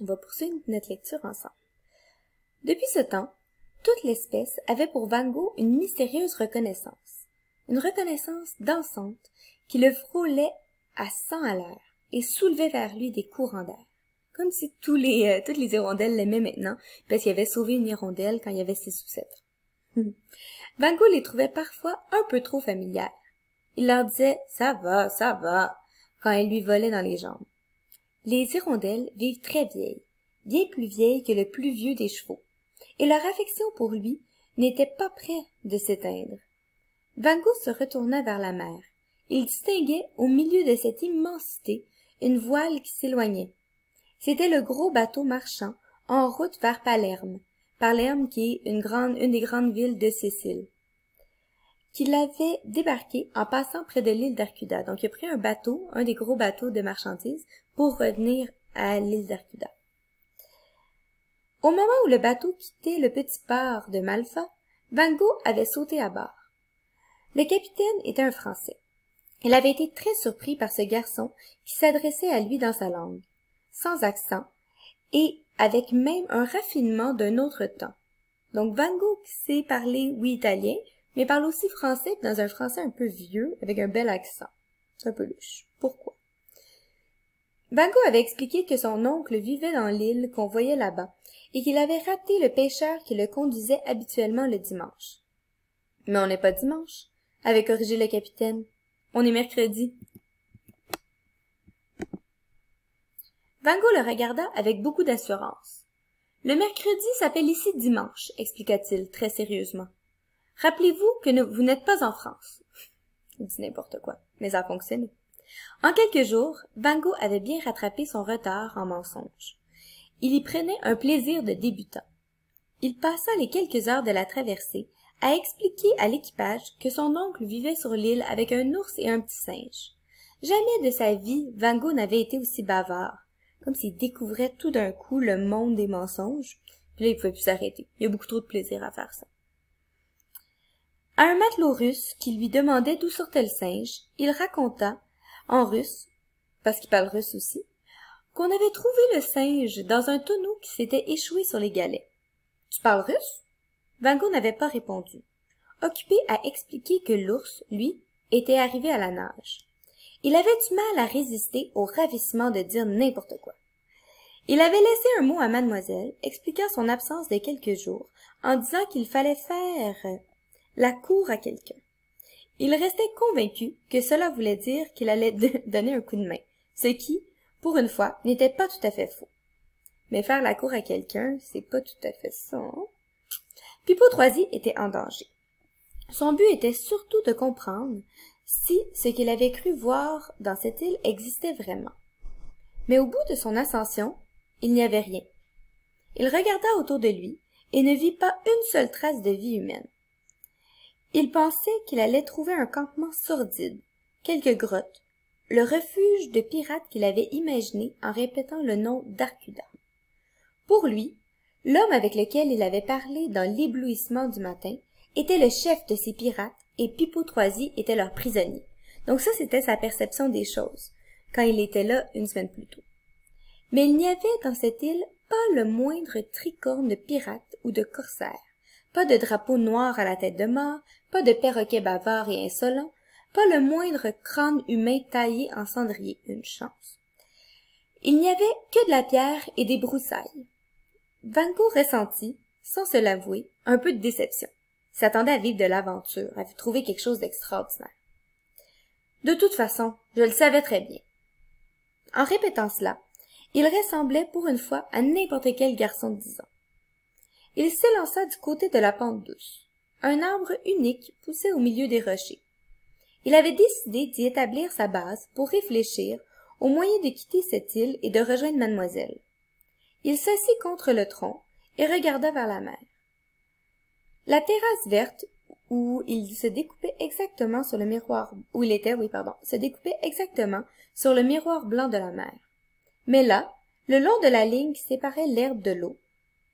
On va poursuivre notre lecture ensemble. Depuis ce temps, toute l'espèce avait pour Van Gogh une mystérieuse reconnaissance. Une reconnaissance dansante qui le frôlait à cent à l'heure et soulevait vers lui des courants d'air. Comme si tous les, euh, toutes les hirondelles l'aimaient maintenant parce qu'il avait sauvé une hirondelle quand il y avait ses sous sept hum. Van Gogh les trouvait parfois un peu trop familières. Il leur disait « ça va, ça va » quand elle lui volait dans les jambes. Les hirondelles vivent très vieilles, bien plus vieilles que le plus vieux des chevaux, et leur affection pour lui n'était pas près de s'éteindre. Van Gogh se retourna vers la mer. Il distinguait au milieu de cette immensité une voile qui s'éloignait. C'était le gros bateau marchand en route vers Palerme, Palerme qui est une grande, une des grandes villes de Sicile qu'il avait débarqué en passant près de l'île d'Arcuda. Donc, il a pris un bateau, un des gros bateaux de marchandises, pour revenir à l'île d'Arcuda. Au moment où le bateau quittait le petit port de Malfa, Van Gogh avait sauté à bord. Le capitaine était un Français. Il avait été très surpris par ce garçon qui s'adressait à lui dans sa langue, sans accent, et avec même un raffinement d'un autre temps. Donc Van Gogh sait parler oui italien, mais parle aussi français, dans un français un peu vieux, avec un bel accent. C'est un peu louche. Pourquoi? Van avait expliqué que son oncle vivait dans l'île qu'on voyait là-bas, et qu'il avait raté le pêcheur qui le conduisait habituellement le dimanche. Mais on n'est pas dimanche, avait corrigé le capitaine. On est mercredi. Van le regarda avec beaucoup d'assurance. Le mercredi s'appelle ici dimanche, expliqua-t-il très sérieusement. Rappelez-vous que vous n'êtes pas en France. Il dit n'importe quoi, mais ça a fonctionné. En quelques jours, Van avait bien rattrapé son retard en mensonges. Il y prenait un plaisir de débutant. Il passa les quelques heures de la traversée à expliquer à l'équipage que son oncle vivait sur l'île avec un ours et un petit singe. Jamais de sa vie, Vango n'avait été aussi bavard, comme s'il découvrait tout d'un coup le monde des mensonges. Puis là, il pouvait plus s'arrêter. Il y a beaucoup trop de plaisir à faire ça. À un matelot russe qui lui demandait d'où sortait le singe, il raconta, en russe, parce qu'il parle russe aussi, qu'on avait trouvé le singe dans un tonneau qui s'était échoué sur les galets. Tu parles russe? Vango n'avait pas répondu, occupé à expliquer que l'ours, lui, était arrivé à la nage. Il avait du mal à résister au ravissement de dire n'importe quoi. Il avait laissé un mot à mademoiselle, expliquant son absence de quelques jours, en disant qu'il fallait faire la cour à quelqu'un. Il restait convaincu que cela voulait dire qu'il allait donner un coup de main, ce qui, pour une fois, n'était pas tout à fait faux. Mais faire la cour à quelqu'un, c'est pas tout à fait ça. Hein? Pipo Troisi était en danger. Son but était surtout de comprendre si ce qu'il avait cru voir dans cette île existait vraiment. Mais au bout de son ascension, il n'y avait rien. Il regarda autour de lui et ne vit pas une seule trace de vie humaine il pensait qu'il allait trouver un campement sordide quelques grottes le refuge de pirates qu'il avait imaginé en répétant le nom d'arcuda pour lui l'homme avec lequel il avait parlé dans l'éblouissement du matin était le chef de ces pirates et Troisi était leur prisonnier donc ça c'était sa perception des choses quand il était là une semaine plus tôt mais il n'y avait dans cette île pas le moindre tricorne de pirate ou de corsaire pas de drapeau noir à la tête de mort, pas de perroquet bavard et insolent, pas le moindre crâne humain taillé en cendrier, une chance. Il n'y avait que de la pierre et des broussailles. Van Gogh ressentit, sans se l'avouer, un peu de déception. S'attendait à vivre de l'aventure, à trouver quelque chose d'extraordinaire. De toute façon, je le savais très bien. En répétant cela, il ressemblait pour une fois à n'importe quel garçon de dix ans il s'élança du côté de la pente douce. Un arbre unique poussait au milieu des rochers. Il avait décidé d'y établir sa base pour réfléchir au moyen de quitter cette île et de rejoindre mademoiselle. Il s'assit contre le tronc et regarda vers la mer. La terrasse verte où il se découpait exactement sur le miroir où il était, oui pardon, se découpait exactement sur le miroir blanc de la mer. Mais là, le long de la ligne qui séparait l'herbe de l'eau,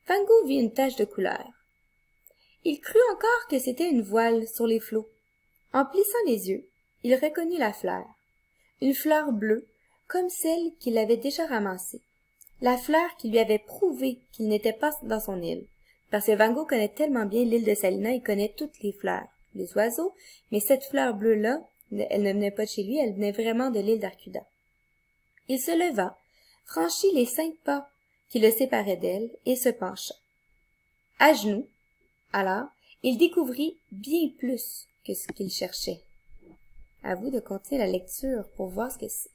Van Gogh vit une tache de couleur. Il crut encore que c'était une voile sur les flots. En plissant les yeux, il reconnut la fleur. Une fleur bleue, comme celle qu'il avait déjà ramassée. La fleur qui lui avait prouvé qu'il n'était pas dans son île. Parce que Van Gogh connaît tellement bien l'île de Salina, il connaît toutes les fleurs, les oiseaux, mais cette fleur bleue-là, elle ne venait pas de chez lui, elle venait vraiment de l'île d'Arcuda. Il se leva, franchit les cinq pas qui le séparait d'elle, et se pencha. À genoux, alors, il découvrit bien plus que ce qu'il cherchait. À vous de compter la lecture pour voir ce que c'est.